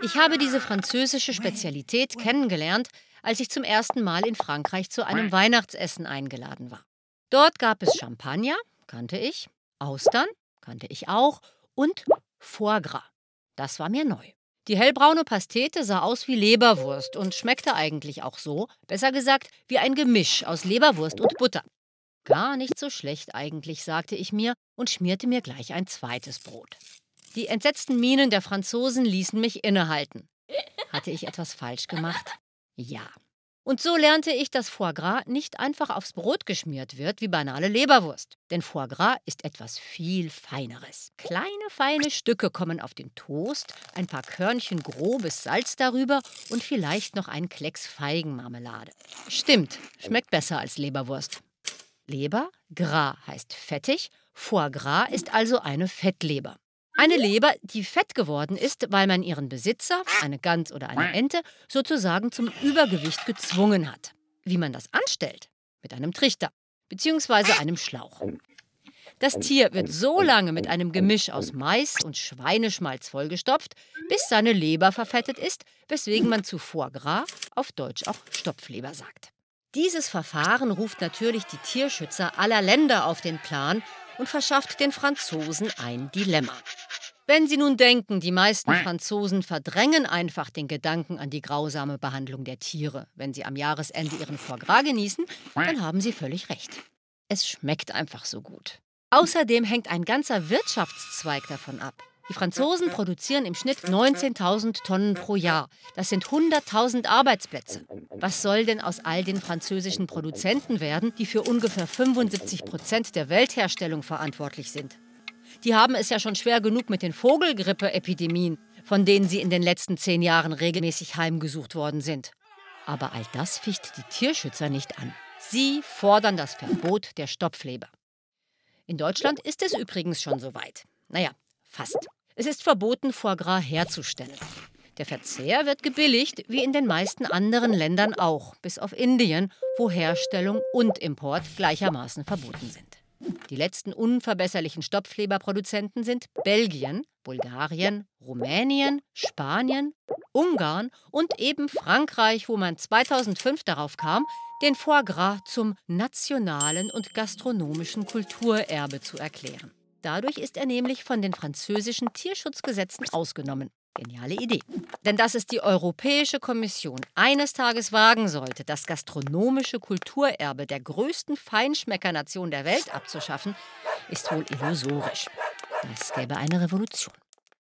Ich habe diese französische Spezialität kennengelernt, als ich zum ersten Mal in Frankreich zu einem Weihnachtsessen eingeladen war. Dort gab es Champagner, kannte ich, Austern, kannte ich auch, und Foie Gras. Das war mir neu. Die hellbraune Pastete sah aus wie Leberwurst und schmeckte eigentlich auch so, besser gesagt, wie ein Gemisch aus Leberwurst und Butter. Gar nicht so schlecht eigentlich, sagte ich mir und schmierte mir gleich ein zweites Brot. Die entsetzten Mienen der Franzosen ließen mich innehalten. Hatte ich etwas falsch gemacht? Ja. Und so lernte ich, dass Foie Gras nicht einfach aufs Brot geschmiert wird wie banale Leberwurst. Denn Foie Gras ist etwas viel Feineres. Kleine, feine Stücke kommen auf den Toast, ein paar Körnchen grobes Salz darüber und vielleicht noch ein Klecks Feigenmarmelade. Stimmt, schmeckt besser als Leberwurst. Leber, Gras heißt fettig, Foie Gras ist also eine Fettleber. Eine Leber, die fett geworden ist, weil man ihren Besitzer, eine Gans oder eine Ente, sozusagen zum Übergewicht gezwungen hat. Wie man das anstellt? Mit einem Trichter bzw. einem Schlauch. Das Tier wird so lange mit einem Gemisch aus Mais und Schweineschmalz vollgestopft, bis seine Leber verfettet ist, weswegen man zuvor Gras, auf Deutsch auch Stopfleber sagt. Dieses Verfahren ruft natürlich die Tierschützer aller Länder auf den Plan und verschafft den Franzosen ein Dilemma. Wenn Sie nun denken, die meisten Franzosen verdrängen einfach den Gedanken an die grausame Behandlung der Tiere, wenn sie am Jahresende ihren Foie gras genießen, dann haben Sie völlig recht. Es schmeckt einfach so gut. Außerdem hängt ein ganzer Wirtschaftszweig davon ab. Die Franzosen produzieren im Schnitt 19.000 Tonnen pro Jahr. Das sind 100.000 Arbeitsplätze. Was soll denn aus all den französischen Produzenten werden, die für ungefähr 75 Prozent der Weltherstellung verantwortlich sind? Die haben es ja schon schwer genug mit den Vogelgrippe-Epidemien, von denen sie in den letzten zehn Jahren regelmäßig heimgesucht worden sind. Aber all das ficht die Tierschützer nicht an. Sie fordern das Verbot der Stopfleber. In Deutschland ist es übrigens schon soweit. Naja, fast. Es ist verboten, Foie Gras herzustellen. Der Verzehr wird gebilligt, wie in den meisten anderen Ländern auch, bis auf Indien, wo Herstellung und Import gleichermaßen verboten sind. Die letzten unverbesserlichen Stopfleberproduzenten sind Belgien, Bulgarien, Rumänien, Spanien, Ungarn und eben Frankreich, wo man 2005 darauf kam, den Foie Gras zum nationalen und gastronomischen Kulturerbe zu erklären. Dadurch ist er nämlich von den französischen Tierschutzgesetzen ausgenommen. Geniale Idee. Denn dass es die Europäische Kommission eines Tages wagen sollte, das gastronomische Kulturerbe der größten Feinschmeckernation der Welt abzuschaffen, ist wohl illusorisch. Es gäbe eine Revolution.